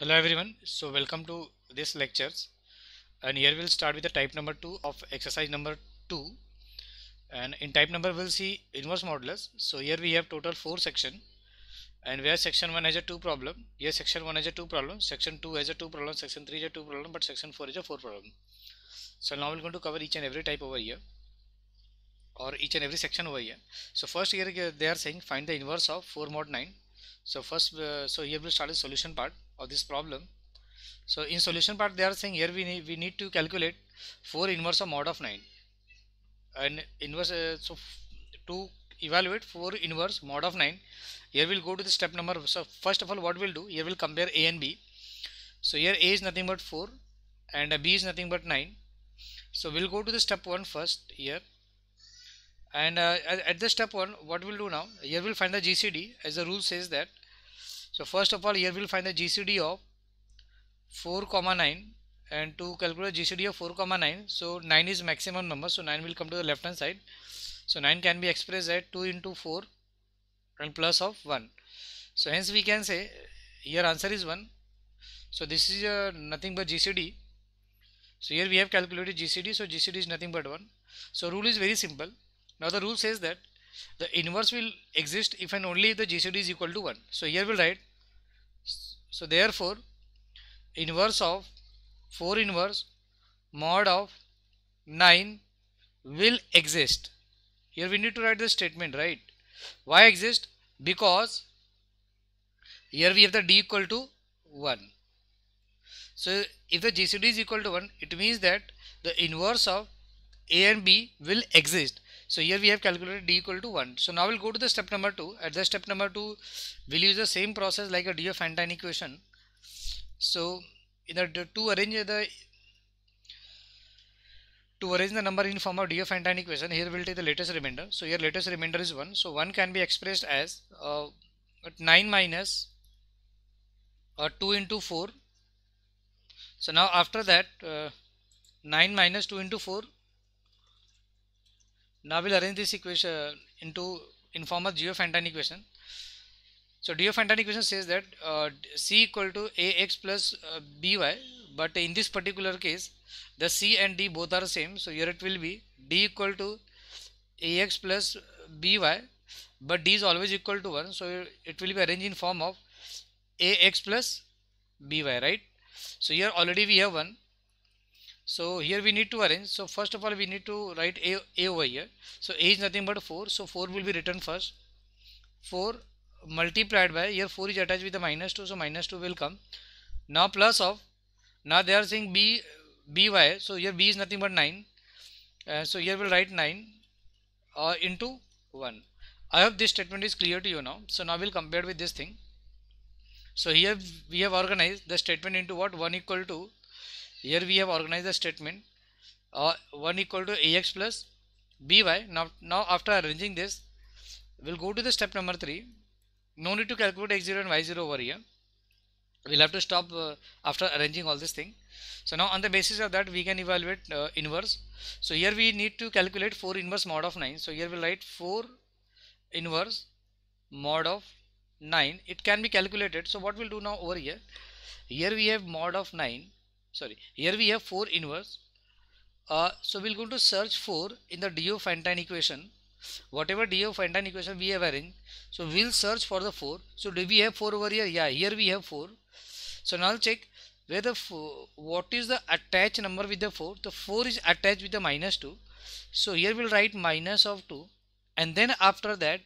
hello everyone so welcome to this lectures and here we'll start with the type number 2 of exercise number 2 and in type number we'll see inverse modulus so here we have total four section and where section 1 has a 2 problem here section 1 has a 2 problem section 2 has a 2 problem section 3 has a 2 problem but section 4 has a 4 problem so now we're going to cover each and every type over here or each and every section over here so first here they are saying find the inverse of 4 mod 9 so first uh, so here we'll start the solution part of this problem so in solution part they are saying here we need, we need to calculate 4 inverse of mod of 9 and inverse uh, so to evaluate 4 inverse mod of 9 here we'll go to the step number so first of all what we'll do here we'll compare a and b so here a is nothing but 4 and b is nothing but 9 so we'll go to the step 1 first here and uh, at the step 1 what we'll do now here we'll find the gcd as the rule says that so first of all here we will find the GCD of 4 comma 9 and to calculate GCD of 4 comma 9 so 9 is maximum number so 9 will come to the left hand side so 9 can be expressed as 2 into 4 and plus of 1 so hence we can say here answer is 1 so this is uh, nothing but GCD so here we have calculated GCD so GCD is nothing but 1 so rule is very simple now the rule says that the inverse will exist if and only if the GCD is equal to 1 so here we'll write so therefore inverse of 4 inverse mod of 9 will exist. Here we need to write the statement right. Why exist? Because here we have the d equal to 1. So if the GCD is equal to 1 it means that the inverse of A and B will exist so here we have calculated d equal to 1. So now we'll go to the step number 2. At the step number 2, we'll use the same process like a d of Anton equation. So in order to arrange the to arrange the number in form of d of Anton equation, here we'll take the latest remainder. So here latest remainder is 1. So 1 can be expressed as uh, 9 minus uh, 2 into 4. So now after that uh, 9 minus 2 into 4 now we'll arrange this equation into in form of geo equation. So geo equation says that uh, C equal to AX plus uh, BY but in this particular case the C and D both are same so here it will be D equal to AX plus uh, BY but D is always equal to 1 so it will be arranged in form of AX plus BY right. So here already we have 1 so here we need to arrange so first of all we need to write a, a over here so a is nothing but 4 so 4 will be written first 4 multiplied by here 4 is attached with the minus 2 so minus 2 will come now plus of now they are saying b by so here b is nothing but 9 uh, so here we'll write 9 uh, into 1 I hope this statement is clear to you now so now we'll compare with this thing so here we have organized the statement into what 1 equal to here we have organized the statement uh, 1 equal to ax plus by now now after arranging this we'll go to the step number 3 no need to calculate x0 and y0 over here we'll have to stop uh, after arranging all this thing so now on the basis of that we can evaluate uh, inverse so here we need to calculate 4 inverse mod of 9 so here we'll write 4 inverse mod of 9 it can be calculated so what we'll do now over here here we have mod of 9 sorry here we have 4 inverse uh, so we will go to search for in the DO Fantine equation whatever DO Fantine equation we have arranged so we'll search for the 4 so do we have 4 over here yeah here we have 4 so now I'll check where the what is the attached number with the 4 the 4 is attached with the minus 2 so here we'll write minus of 2 and then after that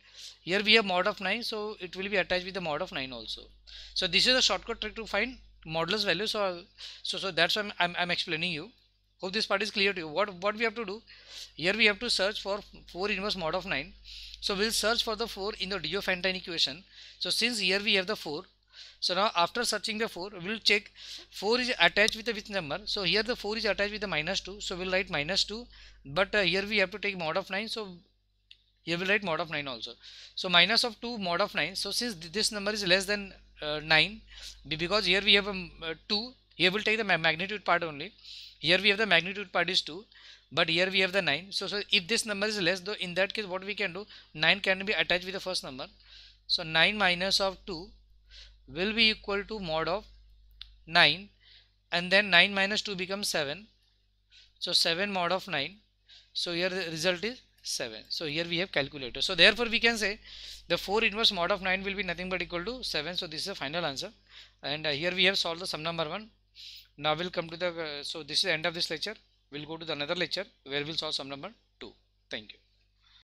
here we have mod of 9 so it will be attached with the mod of 9 also so this is a shortcut trick to find modulus value so so so that's why I'm, I'm, I'm explaining you hope this part is clear to you what what we have to do here we have to search for 4 inverse mod of 9 so we'll search for the 4 in the Diophantine equation so since here we have the 4 so now after searching the 4 we'll check 4 is attached with the which number so here the 4 is attached with the minus 2 so we'll write minus 2 but uh, here we have to take mod of 9 so here we'll write mod of 9 also so minus of 2 mod of 9 so since this number is less than uh, 9 because here we have a um, uh, 2 here we'll take the magnitude part only here we have the magnitude part is 2 but here we have the 9 so so if this number is less though in that case what we can do 9 can be attached with the first number so 9 minus of 2 will be equal to mod of 9 and then 9 minus 2 becomes 7 so 7 mod of 9 so here the result is 7 so here we have calculator so therefore we can say the 4 inverse mod of 9 will be nothing but equal to 7 so this is the final answer and uh, here we have solved the sum number 1 now we'll come to the uh, so this is the end of this lecture we'll go to the another lecture where we'll solve sum number 2 thank you